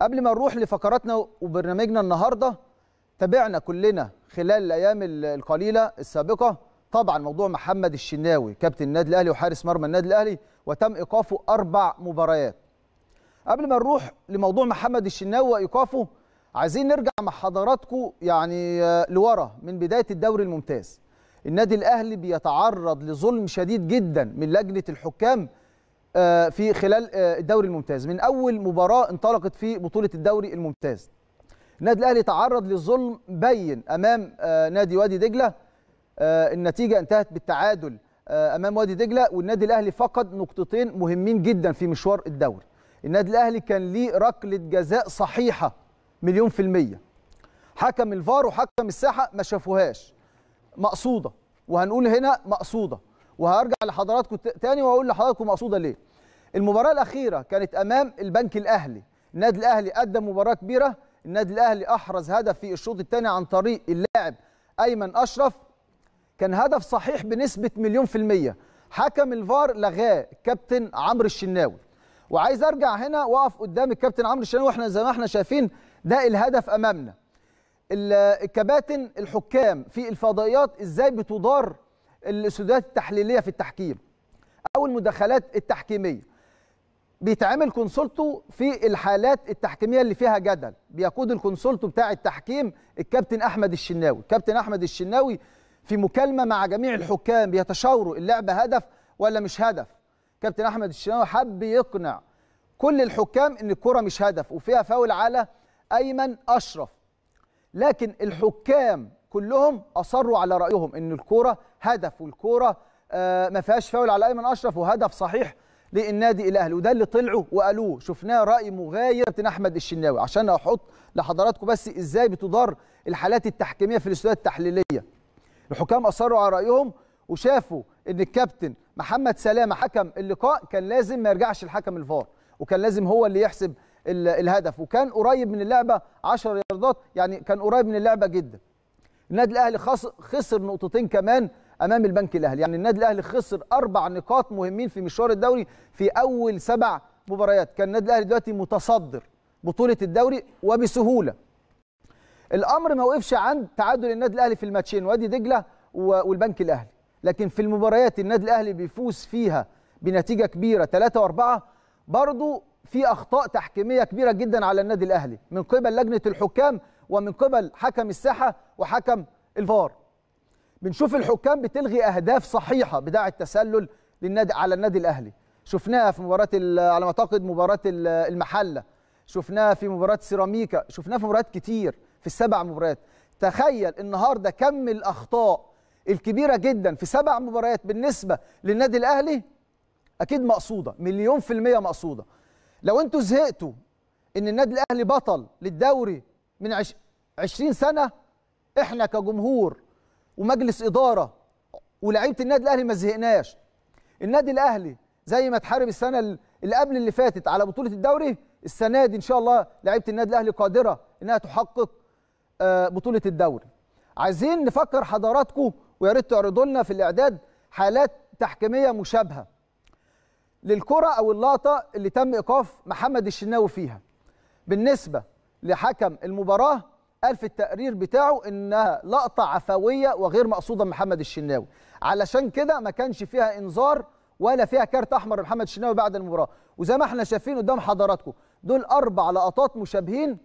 قبل ما نروح لفقراتنا وبرنامجنا النهارده تابعنا كلنا خلال الايام القليله السابقه طبعا موضوع محمد الشناوي كابتن النادي الاهلي وحارس مرمى النادي الاهلي وتم ايقافه اربع مباريات. قبل ما نروح لموضوع محمد الشناوي وايقافه عايزين نرجع مع حضراتكم يعني آه، لورا من بدايه الدوري الممتاز. النادي الاهلي بيتعرض لظلم شديد جدا من لجنه الحكام آه، في خلال آه، الدوري الممتاز من اول مباراه انطلقت في بطوله الدوري الممتاز النادي الاهلي تعرض للظلم بين امام آه، نادي وادي دجله النتيجه انتهت بالتعادل امام وادي دجله والنادي الاهلي فقد نقطتين مهمين جدا في مشوار الدوري النادي الاهلي كان ليه ركله جزاء صحيحه مليون في الميه حكم الفار وحكم الساحه ما شافوهاش مقصوده وهنقول هنا مقصوده وهرجع لحضراتكم تاني واقول لحضراتكم مقصوده ليه المباراه الاخيره كانت امام البنك الاهلي النادي الاهلي قدم مباراه كبيره النادي الاهلي احرز هدف في الشوط الثاني عن طريق اللاعب ايمن اشرف كان هدف صحيح بنسبه مليون في الميه حكم الفار لغاه كابتن عمرو الشناوي وعايز ارجع هنا واقف قدام الكابتن عمرو الشناوي واحنا زي ما احنا شايفين ده الهدف امامنا الكباتن الحكام في الفضائيات ازاي بتدار الاستوديوهات التحليليه في التحكيم او المداخلات التحكيميه بيتعمل كونسولتو في الحالات التحكيميه اللي فيها جدل بيقود الكونسولتو بتاع التحكيم الكابتن احمد الشناوي كابتن احمد الشناوي في مكالمه مع جميع الحكام بيتشاوروا اللعبه هدف ولا مش هدف كابتن احمد الشناوي حب يقنع كل الحكام ان الكره مش هدف وفيها فاول على ايمن اشرف لكن الحكام كلهم اصروا على رايهم ان الكوره هدف والكوره آه، ما فيهاش فاول على ايمن اشرف وهدف صحيح للنادي الاهلي وده اللي طلعوا وقالوه شفناه راي مغاير من احمد الشناوي عشان احط لحضراتكم بس ازاي بتدار الحالات التحكيميه في الاستوديوهات التحليليه الحكام اصروا على رايهم وشافوا ان الكابتن محمد سلامه حكم اللقاء كان لازم ما يرجعش الحكم الفار وكان لازم هو اللي يحسب الهدف وكان قريب من اللعبه 10 ياردات يعني كان قريب من اللعبه جدا النادي الاهلي خسر نقطتين كمان امام البنك الاهلي يعني النادي الاهلي خسر اربع نقاط مهمين في مشوار الدوري في اول سبع مباريات كان النادي الاهلي دلوقتي متصدر بطوله الدوري وبسهوله الامر ما وقفش عند تعادل النادي الاهلي في الماتشين وادي دجله والبنك الاهلي لكن في المباريات النادي الاهلي بيفوز فيها بنتيجه كبيره 3 و4 برضه في اخطاء تحكيميه كبيره جدا على النادي الاهلي من قبل لجنه الحكام ومن قبل حكم الساحه وحكم الفار بنشوف الحكام بتلغي اهداف صحيحه بتاع التسلل للنادي على النادي الاهلي شفناها في مباراه على ما اعتقد مباراه المحله شفناها في مباراه سيراميكا شفناها في مباريات كتير في السبع مباريات تخيل النهارده كم الاخطاء الكبيره جدا في سبع مباريات بالنسبه للنادي الاهلي اكيد مقصوده مليون في الميه مقصوده لو انتوا زهقتوا ان النادي الاهلي بطل للدوري من 20 سنه احنا كجمهور ومجلس اداره ولعيبه النادي الاهلي ما زهقناش النادي الاهلي زي ما اتحارب السنه اللي قبل اللي فاتت على بطوله الدوري السنه دي ان شاء الله لعيبه النادي الاهلي قادره انها تحقق آه، بطوله الدوري عايزين نفكر حضراتكم ويا ريت تعرضوا لنا في الاعداد حالات تحكيميه مشابهه للكره او اللقطه اللي تم ايقاف محمد الشناوي فيها بالنسبه لحكم المباراه قال في التقرير بتاعه انها لقطه عفويه وغير مقصوده من محمد الشناوي علشان كده ما كانش فيها انذار ولا فيها كارت احمر لمحمد الشناوي بعد المباراه وزي ما احنا شايفين قدام حضراتكم دول اربع لقطات مشابهين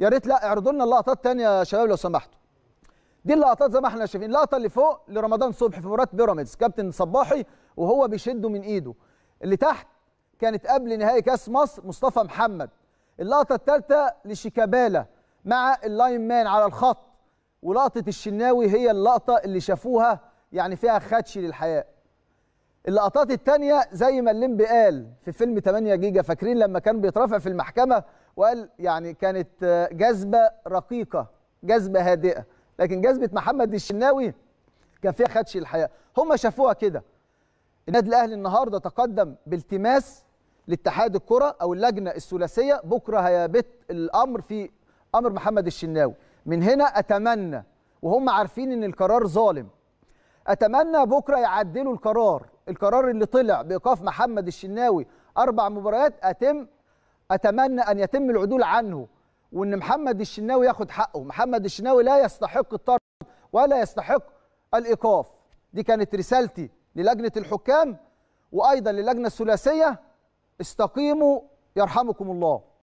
يا ريت لا اعرضوا لنا اللقطات الثانيه يا شباب لو سمحتوا دي اللقطات زي ما احنا شايفين اللقطه اللي فوق لرمضان صبحي في مباراه بيراميدز كابتن صباحي وهو بيشده من ايده اللي تحت كانت قبل نهائي كاس مصر مصطفى محمد اللقطه الثالثه لشيكابالا مع اللاين مان على الخط ولقطه الشناوي هي اللقطه اللي شافوها يعني فيها خدش للحياه اللقطات التانية زي ما الليمبي قال في فيلم 8 جيجا فاكرين لما كان بيترافع في المحكمة وقال يعني كانت جذبة رقيقة جذبة هادئة لكن جذبة محمد الشناوي كان فيها خدش الحياة هم شافوها كده النادي الأهلي النهاردة تقدم بالتماس لاتحاد الكرة أو اللجنة الثلاثية بكرة هيبت الأمر في امر محمد الشناوي من هنا اتمنى وهم عارفين ان القرار ظالم اتمنى بكره يعدلوا القرار القرار اللي طلع بايقاف محمد الشناوي اربع مباريات اتم اتمنى ان يتم العدول عنه وان محمد الشناوي ياخد حقه محمد الشناوي لا يستحق الطرد ولا يستحق الايقاف دي كانت رسالتي للجنه الحكام وايضا للجنه الثلاثيه استقيموا يرحمكم الله